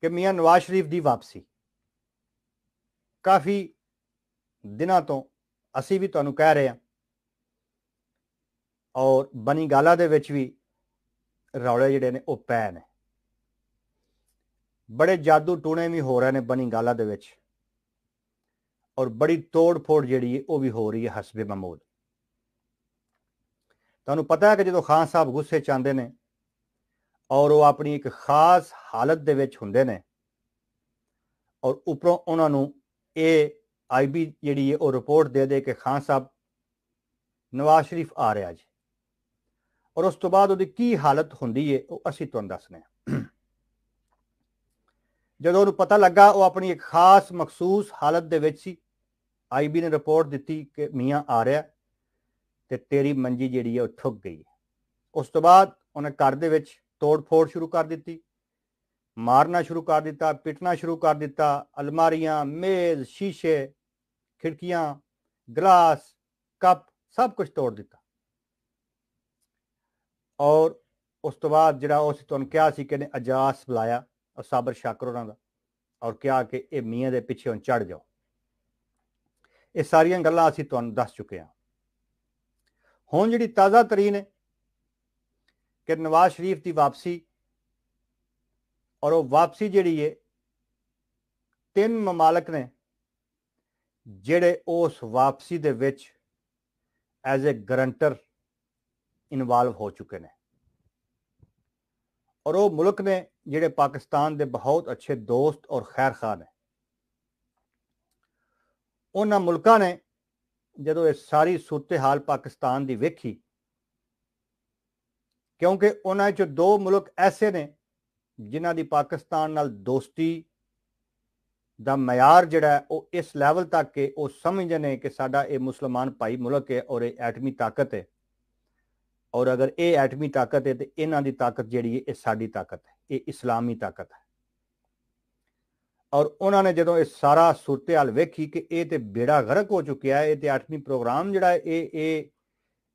ਕਿ ਮੀਆਂ ਨਵਾਜ਼ ਸ਼ਰੀਫ ਦੀ ਵਾਪਸੀ ਕਾਫੀ ਦਿਨਾਂ ਤੋਂ ਅਸੀਂ ਵੀ ਤੁਹਾਨੂੰ ਕਹਿ ਰਹੇ ਹਾਂ ਔਰ ਬਣੀ ਗਾਲਾ ਦੇ ਵਿੱਚ ਵੀ ਰੌਲੇ ਜਿਹੜੇ ਨੇ ਉਹ ਪੈ ਨੇ ਬੜੇ ਜਾਦੂ ਟੂਣੇ ਵੀ ਹੋ ਰਹੇ ਨੇ ਬਣੀ ਗਾਲਾ ਦੇ ਵਿੱਚ ਔਰ ਬੜੀ ਤੋੜ ਫੋੜ ਜਿਹੜੀ ਹੈ ਉਹ ਵੀ ਹੋ ਰਹੀ ਹੈ ਹਸਬੇ ਮਮੂਦ ਤੁਹਾਨੂੰ ਪਤਾ ਹੈ ਕਿ ਜਦੋਂ ਖਾਨ ਸਾਹਿਬ ਗੁੱਸੇ ਚ ਆਉਂਦੇ ਨੇ ਔਰ ਉਹ ਆਪਣੀ ਇੱਕ ਖਾਸ ਹਾਲਤ ਦੇ ਵਿੱਚ ਹੁੰਦੇ ਨੇ ਔਰ ਉਪਰੋਂ ਉਹਨਾਂ ਨੂੰ ਇਹ ਆਈਬੀ ਜਿਹੜੀ ਹੈ ਉਹ ਰਿਪੋਰਟ ਦੇ ਦੇ ਕਿ ਖਾਨ ਸਾਹਿਬ ਨਵਾਜ਼ ਸ਼ਰੀਫ ਆ ਰਿਹਾ ਜੀ ਔਰ ਉਸ ਤੋਂ ਬਾਅਦ ਉਹਦੀ ਕੀ ਹਾਲਤ ਹੁੰਦੀ ਹੈ ਉਹ ਅਸੀਂ ਤੁਹਾਨੂੰ ਦੱਸਨੇ ਆ ਜਦੋਂ ਉਹਨੂੰ ਪਤਾ ਲੱਗਾ ਉਹ ਆਪਣੀ ਇੱਕ ਖਾਸ ਮਖਸੂਸ ਹਾਲਤ ਦੇ ਵਿੱਚ ਸੀ ਆਈਬੀ ਨੇ ਰਿਪੋਰਟ ਦਿੱਤੀ ਕਿ ਮੀਆਂ ਆ ਰਿਹਾ ਤੇ ਤੇਰੀ ਮੰਜੀ ਜਿਹੜੀ ਹੈ ਉਹ ਠੁੱਕ ਗਈ ਉਸ ਤੋਂ ਬਾਅਦ ਉਹਨੇ ਘਰ ਦੇ ਵਿੱਚ ਤੋੜ-ਫੋੜ ਸ਼ੁਰੂ ਕਰ ਦਿੱਤੀ ਮਾਰਨਾ ਸ਼ੁਰੂ ਕਰ ਦਿੱਤਾ ਪਿੱਟਣਾ ਸ਼ੁਰੂ ਕਰ ਦਿੱਤਾ ਅਲਮਾਰੀਆਂ ਮੇਜ਼ ਸ਼ੀਸ਼ੇ ਖਿੜਕੀਆਂ ਗਲਾਸ ਕੱਪ ਸਭ ਕੁਝ ਤੋੜ ਦਿੱਤਾ ਔਰ ਉਸ ਤੋਂ ਬਾਅਦ ਜਿਹੜਾ ਉਸ ਤੋਂ ਕਿਹਾ ਸੀ ਕਿ ਨੇ ਅਜਾਸ ਬੁਲਾਇਆ ਔਰ ਸਾਬਰ ਸ਼ਾਕਰ ਉਹਨਾਂ ਦਾ ਔਰ ਕਿਹਾ ਕਿ ਇਹ ਮੀਆਂ ਦੇ ਪਿੱਛੇ ਹੁਣ ਚੜ ਜਾਓ ਇਹ ਸਾਰੀਆਂ ਗੱਲਾਂ ਅਸੀਂ ਤੁਹਾਨੂੰ ਦੱਸ ਚੁੱਕੇ ਹਾਂ ਹੁਣ ਜਿਹੜੀ ਤਾਜ਼ਾ ਤਰੀਨ ਹੈ ਕਿ ਨਵਾਜ਼ ਸ਼ਰੀਫ ਦੀ ਵਾਪਸੀ ਔਰ ਉਹ ਵਾਪਸੀ ਜਿਹੜੀ ਏ ਤਿੰਨ ਮਮਾਲਕ ਨੇ ਜਿਹੜੇ ਉਸ ਵਾਪਸੀ ਦੇ ਵਿੱਚ ਐਜ਼ ਅ ਗਰੰਟਰ ਇਨਵੋਲਵ ਹੋ ਚੁੱਕੇ ਨੇ ਔਰ ਉਹ ਮੁਲਕ ਨੇ ਜਿਹੜੇ ਪਾਕਿਸਤਾਨ ਦੇ ਬਹੁਤ ਅੱਛੇ ਦੋਸਤ ਔਰ ਖੈਰ ਖਾਨ ਨੇ ਉਹਨਾਂ ਮੁਲਕਾਂ ਨੇ ਜਦੋਂ ਇਹ ਸਾਰੀ ਸੂਤੇ ਹਾਲ ਪਾਕਿਸਤਾਨ ਦੀ ਵੇਖੀ ਕਿਉਂਕਿ ਉਹਨਾਂ ਵਿੱਚ ਦੋ ਮੁਲਕ ਐਸੇ ਨੇ ਜਿਨ੍ਹਾਂ ਦੀ ਪਾਕਿਸਤਾਨ ਨਾਲ ਦੋਸਤੀ ਦਾ ਮਿਆਰ ਜਿਹੜਾ ਉਹ ਇਸ ਲੈਵਲ ਤੱਕ ਕਿ ਉਹ ਸਮਝਦੇ ਨੇ ਕਿ ਸਾਡਾ ਇਹ ਮੁਸਲਮਾਨ ਭਾਈ ਮੁਲਕ ਹੈ ਔਰ ਇਹ ਐਟਮੀ ਤਾਕਤ ਹੈ ਔਰ ਅਗਰ ਇਹ ਐਟਮੀ ਤਾਕਤ ਹੈ ਤੇ ਇਹਨਾਂ ਦੀ ਤਾਕਤ ਜਿਹੜੀ ਹੈ ਇਹ ਸਾਡੀ ਤਾਕਤ ਹੈ ਇਹ ਇਸਲਾਮੀ ਤਾਕਤ ਹੈ ਔਰ ਉਹਨਾਂ ਨੇ ਜਦੋਂ ਇਹ ਸਾਰਾ ਸੂਰਤਿਆਲ ਵੇਖੀ ਕਿ ਇਹ ਤੇ ਬੇੜਾ ਗਰਕ ਹੋ ਚੁੱਕਿਆ ਹੈ ਇਹ ਤੇ ਐਟਮੀ ਪ੍ਰੋਗਰਾਮ ਜਿਹੜਾ ਇਹ ਇਹ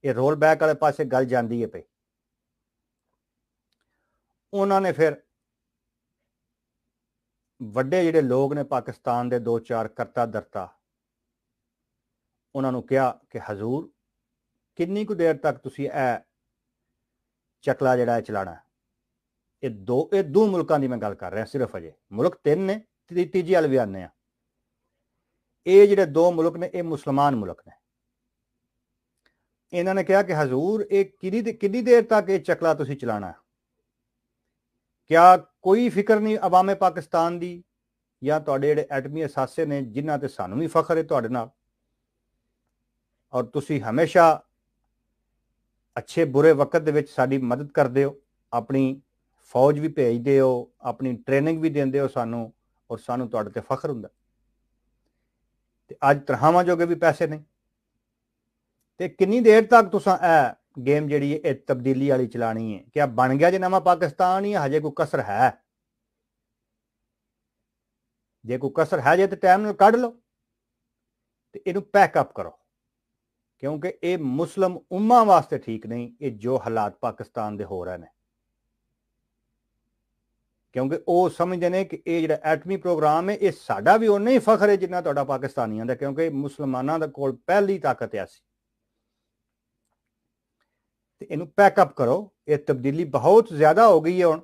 ਇਹ ਰੋਲ ਬੈਕ ਵਾਲੇ ਪਾਸੇ ਗੱਲ ਜਾਂਦੀ ਹੈ ਪਈ ਉਹਨਾਂ ਨੇ ਫਿਰ ਵੱਡੇ ਜਿਹੜੇ ਲੋਕ ਨੇ ਪਾਕਿਸਤਾਨ ਦੇ ਦੋ ਚਾਰ ਕਰਤਾ ਦਰਤਾ ਉਹਨਾਂ ਨੂੰ ਕਿਹਾ ਕਿ ਹਜ਼ੂਰ ਕਿੰਨੀ ਕੁ ਦੇਰ ਤੱਕ ਤੁਸੀਂ ਇਹ ਚਕਲਾ ਜਿਹੜਾ ਹੈ ਚਲਾਣਾ ਇਹ ਦੋ ਇਹ ਦੋ ਮੁਲਕਾਂ ਦੀ ਮੈਂ ਗੱਲ ਕਰ ਰਿਹਾ ਸਿਰਫ ਅਜੇ ਮੁਲਕ ਤਿੰਨ ਨੇ ਤੀਜੀ ਹਲ ਵੀ ਆਨੇ ਆ ਇਹ ਜਿਹੜੇ ਦੋ ਮੁਲਕ ਨੇ ਇਹ ਮੁਸਲਮਾਨ ਮੁਲਕ ਨੇ ਇਹਨਾਂ ਨੇ ਕਿਹਾ ਕਿ ਹਜ਼ੂਰ ਇਹ ਕਿੰਨੀ ਕਿੰਨੀ ਦੇਰ ਤੱਕ ਇਹ ਚਕਲਾ ਤੁਸੀਂ ਚਲਾਣਾ ਕਿਆ ਕੋਈ ਫਿਕਰ ਨਹੀਂ ਆਵਾਮੇ ਪਾਕਿਸਤਾਨ ਦੀ ਜਾਂ ਤੁਹਾਡੇ ਜਿਹੜੇ ਐਟਮੀ ਅਸਾਸੇ ਨੇ ਜਿਨ੍ਹਾਂ ਤੇ ਸਾਨੂੰ ਵੀ ਫਖਰ ਹੈ ਤੁਹਾਡੇ ਨਾਲ ਔਰ ਤੁਸੀਂ ਹਮੇਸ਼ਾ ਅੱਛੇ ਬੁਰੇ ਵਕਤ ਦੇ ਵਿੱਚ ਸਾਡੀ ਮਦਦ ਕਰਦੇ ਹੋ ਆਪਣੀ ਫੌਜ ਵੀ ਭੇਜਦੇ ਹੋ ਆਪਣੀ ਟ੍ਰੇਨਿੰਗ ਵੀ ਦਿੰਦੇ ਹੋ ਸਾਨੂੰ ਔਰ ਸਾਨੂੰ ਤੁਹਾਡੇ ਤੇ ਫਖਰ ਹੁੰਦਾ ਤੇ ਅੱਜ ਤਰਹਾਵਾਂ ਜੋਗੇ ਵੀ ਪੈਸੇ ਨਹੀਂ ਤੇ ਕਿੰਨੀ ਦੇਰ ਤੱਕ ਤੁਸੀਂ ਇਹ ਗੇਮ ਜਿਹੜੀ ਇਹ ਤਬਦੀਲੀ ਵਾਲੀ ਚਲਾਣੀ ਹੈ ਕਿ ਆ ਬਣ ਗਿਆ ਜੇ ਨਵਾਂ ਪਾਕਿਸਤਾਨ ਹੀ ਹਜੇ ਕੋ ਕਸਰ ਹੈ ਜੇ ਕੋ ਕਸਰ ਹੈ ਜੇ ਤੇ ਟਾਈਮ ਨਾਲ ਕੱਢ ਲਓ ਤੇ ਇਹਨੂੰ ਪੈਕ ਅਪ ਕਰੋ ਕਿਉਂਕਿ ਇਹ ਮੁਸਲਮ ਉਮਾ ਵਾਸਤੇ ਠੀਕ ਨਹੀਂ ਇਹ ਜੋ ਹਾਲਾਤ ਪਾਕਿਸਤਾਨ ਦੇ ਹੋ ਰਹੇ ਨੇ ਕਿਉਂਕਿ ਉਹ ਸਮਝਦੇ ਨੇ ਕਿ ਇਹ ਜਿਹੜਾ ਐਟਮੀ ਪ੍ਰੋਗਰਾਮ ਹੈ ਇਹ ਸਾਡਾ ਵੀ ਉਹ ਨਹੀਂ ਫਖਰ ਹੈ ਜਿੰਨਾ ਤੁਹਾਡਾ ਪਾਕਿਸਤਾਨੀਆਂ ਦਾ ਕਿਉਂਕਿ ਮੁਸਲਮਾਨਾਂ ਦਾ ਕੋਲ ਪਹਿਲੀ ਤਾਕਤ ਸੀ ਤੇ ਇਹਨੂੰ ਪੈਕ ਅਪ ਕਰੋ ਇਹ ਤਬਦੀਲੀ ਬਹੁਤ ਜ਼ਿਆਦਾ ਹੋ ਗਈ ਹੈ ਹੁਣ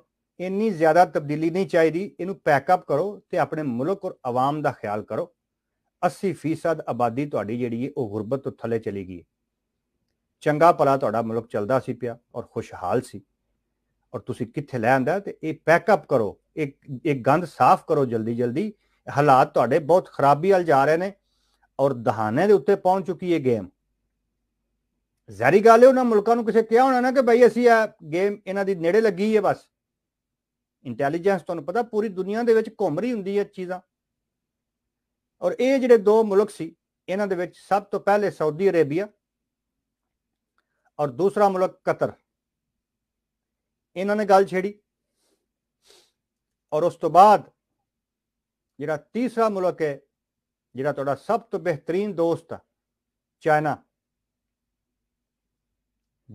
ਇੰਨੀ ਜ਼ਿਆਦਾ ਤਬਦੀਲੀ ਨਹੀਂ ਚਾਹੀਦੀ ਇਹਨੂੰ ਪੈਕ ਅਪ ਕਰੋ ਤੇ ਆਪਣੇ ਮੁਲਕ ਔਰ ਆਵਾਮ ਦਾ ਖਿਆਲ ਕਰੋ 80% ਆਬਾਦੀ ਤੁਹਾਡੀ ਜਿਹੜੀ ਹੈ ਉਹ ਗੁਰਬਤ ਤੋਂ ਥੱਲੇ ਚਲੀ ਗਈ ਚੰਗਾ ਭਲਾ ਤੁਹਾਡਾ ਮੁਲਕ ਚੱਲਦਾ ਸੀ ਪਿਆ ਔਰ ਖੁਸ਼ਹਾਲ ਸੀ ਔਰ ਤੁਸੀਂ ਕਿੱਥੇ ਲੈ ਆਂਦਾ ਤੇ ਇਹ ਪੈਕ ਅਪ ਕਰੋ ਇੱਕ ਇੱਕ ਗੰਦ ਸਾਫ਼ ਕਰੋ ਜਲਦੀ ਜਲਦੀ ਹਾਲਾਤ ਤੁਹਾਡੇ ਬਹੁਤ ਖਰਾਬੀ ਵੱਲ ਜਾ ਰਹੇ ਨੇ ਔਰ ਦਹਾਨੇ ਦੇ ਉੱਤੇ ਪਹੁੰਚ ਚੁੱਕੀ ਹੈ ਗੇਮ ਜ਼ਾਰੀ ਗੱਲ ਹੈ ਉਹਨਾਂ ਮੁਲਕਾਂ ਨੂੰ ਕਿਸੇ ਕਿਹਾ ਹੋਣਾ ਨਾ ਕਿ ਭਾਈ ਅਸੀਂ ਆ ਗੇਮ ਇਹਨਾਂ ਦੀ ਨੇੜੇ ਲੱਗੀ ਹੈ ਬਸ ਇੰਟੈਲੀਜੈਂਸ ਤੁਹਾਨੂੰ ਪਤਾ ਪੂਰੀ ਦੁਨੀਆ ਦੇ ਵਿੱਚ ਘੁੰਮ ਰਹੀ ਹੁੰਦੀ ਹੈ ਚੀਜ਼ਾਂ ਔਰ ਇਹ ਜਿਹੜੇ ਦੋ ਮੁਲਕ ਸੀ ਇਹਨਾਂ ਦੇ ਵਿੱਚ ਸਭ ਤੋਂ ਪਹਿਲੇ ਸਾਊਦੀ ਅਰੇਬੀਆ ਔਰ ਦੂਸਰਾ ਮੁਲਕ ਕਤਰ ਇਹਨਾਂ ਨੇ ਗੱਲ ਛੇੜੀ ਔਰ ਉਸ ਤੋਂ ਬਾਅਦ ਜਿਹੜਾ ਤੀਸਰਾ ਮੁਲਕ ਹੈ ਜਿਹੜਾ ਤੁਹਾਡਾ ਸਭ ਤੋਂ ਬਿਹਤਰੀਨ ਦੋਸਤ ਹੈ ਚਾਈਨਾ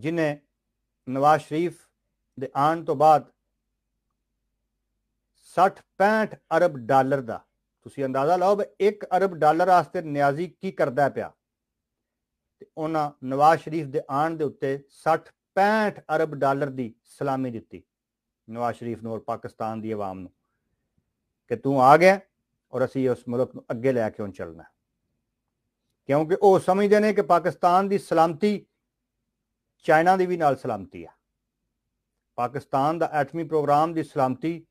जिन्हें नवाज शरीफ के आन तो बाद सठ पैंठ अरब डालर का तुम अंदाजा लाओ एक अरब डालर वास्ते न्याजी की करता पाया नवाज शरीफ के आन के उत्ते सठ पैंठ अरब डालर की सलामी दी नवाज शरीफ न पाकिस्तान की आवाम कि तू आ गया और असी उस मुल्क अगे लैके चलना क्योंकि वह समझते हैं कि पाकिस्तान की सलामती ਚਾਈਨਾ ਦੀ ਵੀ ਨਾਲ ਸਲਾਮਤੀ ਆ ਪਾਕਿਸਤਾਨ ਦਾ ਐਟਮੀ ਪ੍ਰੋਗਰਾਮ ਦੀ ਸਲਾਮਤੀ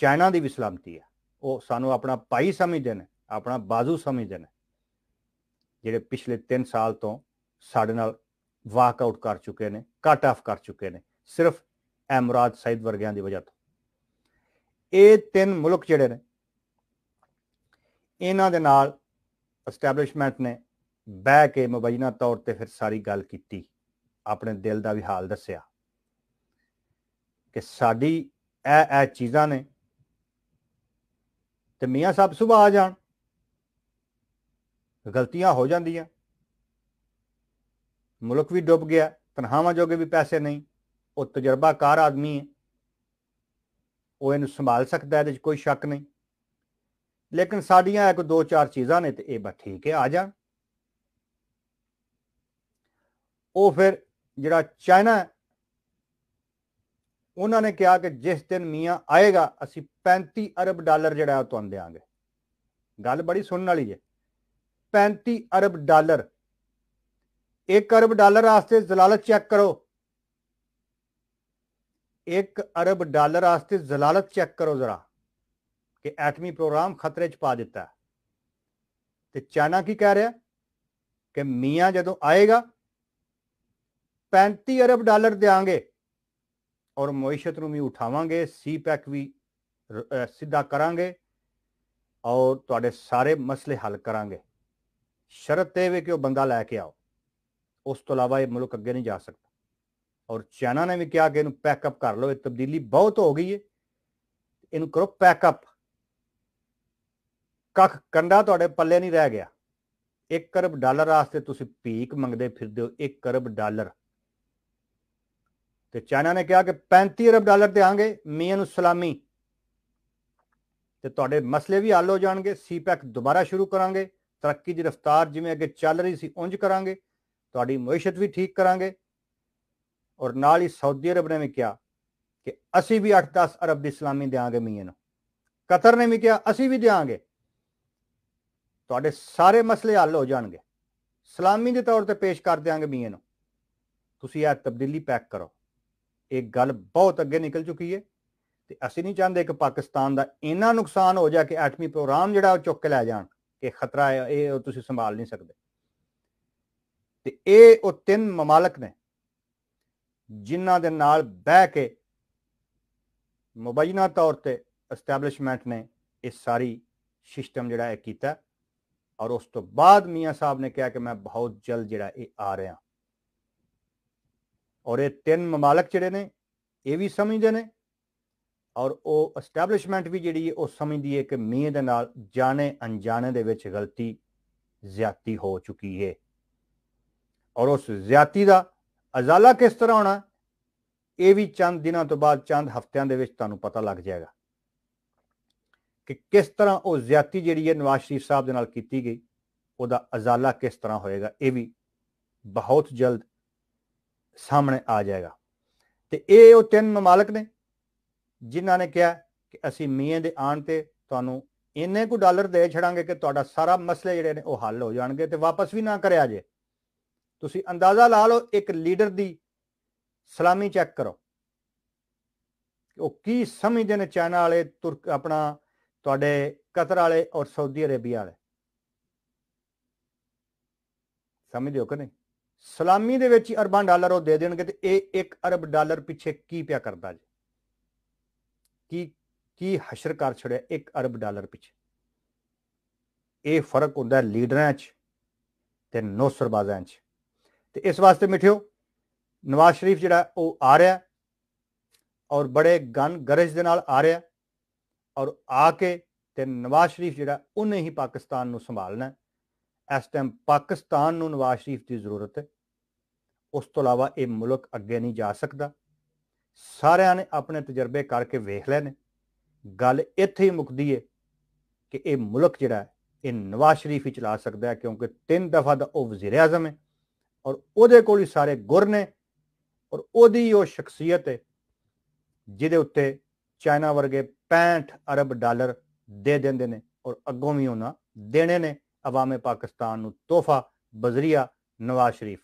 ਚਾਈਨਾ ਦੀ ਵੀ ਸਲਾਮਤੀ ਆ ਉਹ ਸਾਨੂੰ ਆਪਣਾ ਭਾਈ ਸਮਝਦੇ ਨੇ ਆਪਣਾ ਬਾਜ਼ੂ ਸਮਝਦੇ ਨੇ ਜਿਹੜੇ ਪਿਛਲੇ 3 ਸਾਲ ਤੋਂ ਸਾਡੇ ਨਾਲ ਵਾਕ ਆਊਟ ਕਰ ਚੁੱਕੇ ਨੇ ਕੱਟ ਆਫ ਕਰ ਚੁੱਕੇ ਨੇ ਸਿਰਫ ਐਮਰਾਜ ਸੈਦ ਵਰਗਿਆਂ ਦੀ ਵਜ੍ਹਾ ਤੋਂ ਇਹ ਤਿੰਨ ਮੁਲਕ ਜਿਹੜੇ ਨੇ ਇਹਨਾਂ ਦੇ ਨਾਲ ਐਸਟੈਬਲਿਸ਼ਮੈਂਟ ਨੇ ਬੈ ਕੇ ਮਬੈਨਾ ਤੌਰ ਤੇ ਫਿਰ ਸਾਰੀ ਗੱਲ ਕੀਤੀ ਆਪਣੇ ਦਿਲ ਦਾ ਵੀ ਹਾਲ ਦੱਸਿਆ ਕਿ ਸਾਡੀ ਇਹ ਇਹ ਚੀਜ਼ਾਂ ਨੇ ਤੇ ਮੀਆਂ ਸਾਹਿਬ ਸੁਭਾ ਆ ਜਾਣ ਗਲਤੀਆਂ ਹੋ ਜਾਂਦੀਆਂ ਮੁਲਕ ਵੀ ਡੁੱਬ ਗਿਆ ਤਨਹਾਵਾਂ ਜੋਗੇ ਵੀ ਪੈਸੇ ਨਹੀਂ ਉਹ ਤਜਰਬਾਕਾਰ ਆਦਮੀ ਹੈ ਉਹ ਇਹਨੂੰ ਸੰਭਾਲ ਸਕਦਾ ਇਹਦੇ ਤੇ ਕੋਈ ਸ਼ੱਕ ਨਹੀਂ ਲੇਕਿਨ ਸਾਡੀਆਂ ਇੱਕ ਦੋ ਚਾਰ ਚੀਜ਼ਾਂ ਨੇ ਤੇ ਇਹ ਬਸ ਠੀਕ ਹੈ ਆ ਜਾ ਉਹ ਫਿਰ ਜਿਹੜਾ ਚਾਈਨਾ ਉਹਨਾਂ ਨੇ ਕਿਹਾ ਕਿ ਜਿਸ ਦਿਨ ਮੀਆਂ ਆਏਗਾ ਅਸੀਂ 35 ਅਰਬ ਡਾਲਰ ਜਿਹੜਾ ਉਹ ਤੁਹਾਨੂੰ ਦੇਾਂਗੇ ਗੱਲ ਬੜੀ ਸੁਣਨ ਵਾਲੀ ਹੈ 35 ਅਰਬ ਡਾਲਰ 1 ਅਰਬ ਡਾਲਰ ਵਾਸਤੇ ਜ਼ਲਾਲਤ ਚੈੱਕ ਕਰੋ 1 ਅਰਬ ਡਾਲਰ ਵਾਸਤੇ ਜ਼ਲਾਲਤ ਚੈੱਕ ਕਰੋ ਜ਼ਰਾ ਕਿ ਐਟਮੀ ਪ੍ਰੋਗਰਾਮ ਖਤਰੇ 'ਚ ਪਾ ਦਿੱਤਾ ਤੇ ਚਾਈਨਾ ਕੀ ਕਹਿ ਰਿਹਾ ਕਿ ਮੀਆਂ ਜਦੋਂ ਆਏਗਾ 35 ਅਰਬ ਡਾਲਰ ਦੇਾਂਗੇ ਔਰ ਮੁਇਸ਼ਤ ਨੂੰ ਵੀ ਉਠਾਵਾਂਗੇ ਸੀਪੈਕ ਵੀ ਸਿੱਧਾ ਕਰਾਂਗੇ ਔਰ ਤੁਹਾਡੇ ਸਾਰੇ ਮਸਲੇ ਹੱਲ ਕਰਾਂਗੇ ਸ਼ਰਤ ਇਹ ਵੀ ਕਿ ਉਹ ਬੰਦਾ ਲੈ ਕੇ ਆਓ ਉਸ ਤੋਂ ਇਲਾਵਾ ਇਹ ਮੁਲਕ ਅੱਗੇ ਨਹੀਂ ਜਾ ਸਕਦਾ ਔਰ ਚਾਈਨਾ ਨੇ ਵੀ ਕਿਹਾ ਕਿ ਇਹਨੂੰ ਪੈਕਅਪ ਕਰ ਲਓ ਇਹ ਤਬਦੀਲੀ ਬਹੁਤ ਹੋ ਗਈ ਹੈ ਇਹਨੂੰ ਕਰੋ ਪੈਕਅਪ ਕੱਖ ਕੰਡਾ ਤੁਹਾਡੇ ਪੱਲੇ ਨਹੀਂ ਰਹਿ ਗਿਆ 1 ਅਰਬ ਡਾਲਰ ਆਸਤੇ ਤੁਸੀਂ ਭੀਖ ਮੰਗਦੇ ਫਿਰਦੇ ਹੋ 1 ਅਰਬ ਡਾਲਰ ਤੇ ਚਾਈਨਾ ਨੇ ਕਿਹਾ ਕਿ 35 ਅਰਬ ਡਾਲਰ ਤੇ ਆਂਗੇ ਮੀਆਂ ਨੂੰ ਸਲਾਮੀ ਤੇ ਤੁਹਾਡੇ ਮਸਲੇ ਵੀ ਹੱਲ ਹੋ ਜਾਣਗੇ ਸੀਪੈਕ ਦੁਬਾਰਾ ਸ਼ੁਰੂ ਕਰਾਂਗੇ ਤਰੱਕੀ ਦੀ ਰਫ਼ਤਾਰ ਜਿਵੇਂ ਅੱਗੇ ਚੱਲ ਰਹੀ ਸੀ ਉਂਝ ਕਰਾਂਗੇ ਤੁਹਾਡੀ ਮੁਇਸ਼ਤ ਵੀ ਠੀਕ ਕਰਾਂਗੇ ਔਰ ਨਾਲ ਹੀ ਸਾਊਦੀ ਅਰਬ ਨੇ ਵੀ ਕਿਹਾ ਕਿ ਅਸੀਂ ਵੀ 8-10 ਅਰਬ ਦੀ ਸਲਾਮੀ ਦੇਾਂਗੇ ਮੀਆਂ ਨੂੰ ਕਤਰ ਨੇ ਵੀ ਕਿਹਾ ਅਸੀਂ ਵੀ ਦੇਾਂਗੇ ਤੁਹਾਡੇ ਸਾਰੇ ਮਸਲੇ ਹੱਲ ਹੋ ਜਾਣਗੇ ਸਲਾਮੀ ਦੇ ਤੌਰ ਤੇ ਪੇਸ਼ ਕਰ ਦੇਾਂਗੇ ਮੀਆਂ ਨੂੰ ਤੁਸੀਂ ਇਹ ਤਬਦੀਲੀ ਪੈਕ ਕਰੋ ਇਹ ਗੱਲ ਬਹੁਤ ਅੱਗੇ ਨਿਕਲ ਚੁੱਕੀ ਹੈ ਤੇ ਅਸੀਂ ਨਹੀਂ ਚਾਹੁੰਦੇ ਕਿ ਪਾਕਿਸਤਾਨ ਦਾ ਇੰਨਾ ਨੁਕਸਾਨ ਹੋ ਜਾ ਕਿ ਐਟਮੀ ਪ੍ਰੋਗਰਾਮ ਜਿਹੜਾ ਉਹ ਚੁੱਕ ਕੇ ਲੈ ਜਾਣ ਇਹ ਖਤਰਾ ਹੈ ਇਹ ਤੁਸੀਂ ਸੰਭਾਲ ਨਹੀਂ ਸਕਦੇ ਤੇ ਇਹ ਉਹ ਤਿੰਨ ਮਮਾਲਕ ਨੇ ਜਿਨ੍ਹਾਂ ਦੇ ਨਾਲ ਬਹਿ ਕੇ ਮੁਬੈਨਾ ਤੌਰ ਤੇ ਐਸਟੈਬਲਿਸ਼ਮੈਂਟ ਨੇ ਇਹ ਸਾਰੀ ਸਿਸਟਮ ਜਿਹੜਾ ਹੈ ਕੀਤਾ ਔਰ ਉਸ ਤੋਂ ਬਾਅਦ ਮੀਆਂ ਸਾਹਿਬ ਨੇ ਕਿਹਾ ਕਿ ਮੈਂ ਬਹੁਤ ਜਲ ਜਿਹੜਾ ਇਹ ਆ ਰਿਹਾ ਔਰ ਇਹ ਤਿੰਨ ਮਮਾਲਕ ਜਿਹੜੇ ਨੇ ਇਹ ਵੀ ਸਮਝਦੇ ਨੇ ਔਰ ਉਹ ਐਸਟੈਬਲਿਸ਼ਮੈਂਟ ਵੀ ਜਿਹੜੀ ਹੈ ਉਹ ਸਮਝਦੀ ਹੈ ਕਿ ਮੀਂਹ ਦੇ ਨਾਲ ਜਾਣੇ ਅਣਜਾਣੇ ਦੇ ਵਿੱਚ ਗਲਤੀ ਜ਼ਿਆਤੀ ਹੋ ਚੁੱਕੀ ਹੈ ਔਰ ਉਸ ਜ਼ਿਆਤੀ ਦਾ ਅਜ਼ਾਲਾ ਕਿਸ ਤਰ੍ਹਾਂ ਹੋਣਾ ਇਹ ਵੀ ਚੰਦ ਦਿਨਾਂ ਤੋਂ ਬਾਅਦ ਚੰਦ ਹਫ਼ਤਿਆਂ ਦੇ ਵਿੱਚ ਤੁਹਾਨੂੰ ਪਤਾ ਲੱਗ ਜਾਏਗਾ ਕਿ ਕਿਸ ਤਰ੍ਹਾਂ ਉਹ ਜ਼ਿਆਤੀ ਜਿਹੜੀ ਹੈ ਨਵਾਜ਼ ਸ਼ਰੀਫ ਸਾਹਿਬ ਦੇ ਨਾਲ ਕੀਤੀ ਗਈ ਉਹਦਾ ਅਜ਼ਾਲਾ ਕਿਸ ਤਰ੍ਹਾਂ ਹੋਏਗਾ ਇਹ ਵੀ ਬਹੁਤ ਜਲਦ ਸਾਹਮਣੇ ਆ ਜਾਏਗਾ ਤੇ ਇਹ ਉਹ ਤਿੰਨ ਮਮਾਲਕ ਨੇ ਜਿਨ੍ਹਾਂ ਨੇ ਕਿਹਾ ਕਿ ਅਸੀਂ ਮੀਂਹ ਦੇ ਆਣ ਤੇ ਤੁਹਾਨੂੰ ਇੰਨੇ ਕੁ ਡਾਲਰ ਦੇ ਛੜਾਂਗੇ ਕਿ ਤੁਹਾਡਾ ਸਾਰਾ ਮਸਲੇ ਜਿਹੜੇ ਨੇ ਉਹ ਹੱਲ ਹੋ ਜਾਣਗੇ ਤੇ ਵਾਪਸ ਵੀ ਨਾ ਕਰਿਆ ਜੇ ਤੁਸੀਂ ਅੰਦਾਜ਼ਾ ਲਾ ਲਓ ਇੱਕ ਲੀਡਰ ਦੀ ਸਲਾਮੀ ਚੈੱਕ ਕਰੋ ਉਹ ਕੀ ਸਮਝਦੇ ਨੇ ਚਾਈਨਾ ਵਾਲੇ ਤੁਰਕ ਆਪਣਾ ਤੁਹਾਡੇ ਕਤਰ ਵਾਲੇ ਔਰ ਸਾਊਦੀ ਅਰੇਬੀਆ ਵਾਲੇ ਸਮਝਦੇ ਹੋ ਕਿ ਨਹੀਂ ਸਲਾਮੀ ਦੇ ਵਿੱਚ ਅਰਬਾਂ ਡਾਲਰ ਉਹ ਦੇ ਦੇਣਗੇ ਤੇ ਇਹ 1 ਅਰਬ ਡਾਲਰ ਪਿੱਛੇ ਕੀ ਪਿਆ ਕਰਦਾ ਜੀ ਕੀ ਕੀ ਹਸ਼ਰ ਕਰ ਛੜਿਆ 1 ਅਰਬ ਡਾਲਰ ਪਿੱਛੇ ਇਹ ਫਰਕ ਹੁੰਦਾ ਲੀਡਰਾਂ 'ਚ ਤੇ ਨੌਸਰਬਾਜ਼ਾਂ 'ਚ ਤੇ ਇਸ ਵਾਸਤੇ ਮਿਠਿਓ ਨਵਾਜ਼ ਸ਼ਰੀਫ ਜਿਹੜਾ ਉਹ ਆ ਰਿਹਾ ਔਰ ਬੜੇ ਗਨ ਗਰਜ ਦੇ ਨਾਲ ਆ ਰਿਹਾ ਔਰ ਆ ਕੇ ਤੇ ਨਵਾਜ਼ ਸ਼ਰੀਫ ਜਿਹੜਾ ਉਹਨੇ ਹੀ ਪਾਕਿਸਤਾਨ ਨੂੰ ਸੰਭਾਲਣਾ ਇਸ ਟਾਈਮ ਪਾਕਿਸਤਾਨ ਨੂੰ ਨਵਾਜ਼ ਸ਼ਰੀਫ ਦੀ ਜ਼ਰੂਰਤ ਹੈ ਉਸ ਤੋਂ ਇਲਾਵਾ ਇਹ ਮੁਲਕ ਅੱਗੇ ਨਹੀਂ ਜਾ ਸਕਦਾ ਸਾਰਿਆਂ ਨੇ ਆਪਣੇ ਤਜਰਬੇ ਕਰਕੇ ਵੇਖ ਲਏ ਨੇ ਗੱਲ ਇੱਥੇ ਹੀ ਮੁਕਦੀ ਏ ਕਿ ਇਹ ਮੁਲਕ ਜਿਹੜਾ ਇਹ ਨਵਾਜ਼ ਸ਼ਰੀਫ ਹੀ ਚਲਾ ਸਕਦਾ ਹੈ ਕਿਉਂਕਿ ਤਿੰਨ ਦਫਾ ਦਾ ਉਹ ਵਜ਼ੀਰ ਆਜ਼ਮ ਹੈ ਔਰ ਉਹਦੇ ਕੋਲ ਹੀ ਸਾਰੇ ਗੁਰ ਨੇ ਔਰ ਉਹਦੀ ਉਹ ਸ਼ਖਸੀਅਤ ਹੈ ਜਿਹਦੇ ਉੱਤੇ ਚਾਈਨਾ ਵਰਗੇ 65 ਅਰਬ ਡਾਲਰ ਦੇ ਦਿੰਦੇ ਨੇ ਔਰ ਅੱਗੋਂ ਵੀ ਉਹਨਾਂ ਦੇਣੇ ਨੇ ਅਵਾਮੇ ਪਾਕਿਸਤਾਨ ਨੂੰ ਤੋਹਫਾ ਬਜ਼ਰੀਆ ਨਵਾਜ਼ ਸ਼ਰੀਫ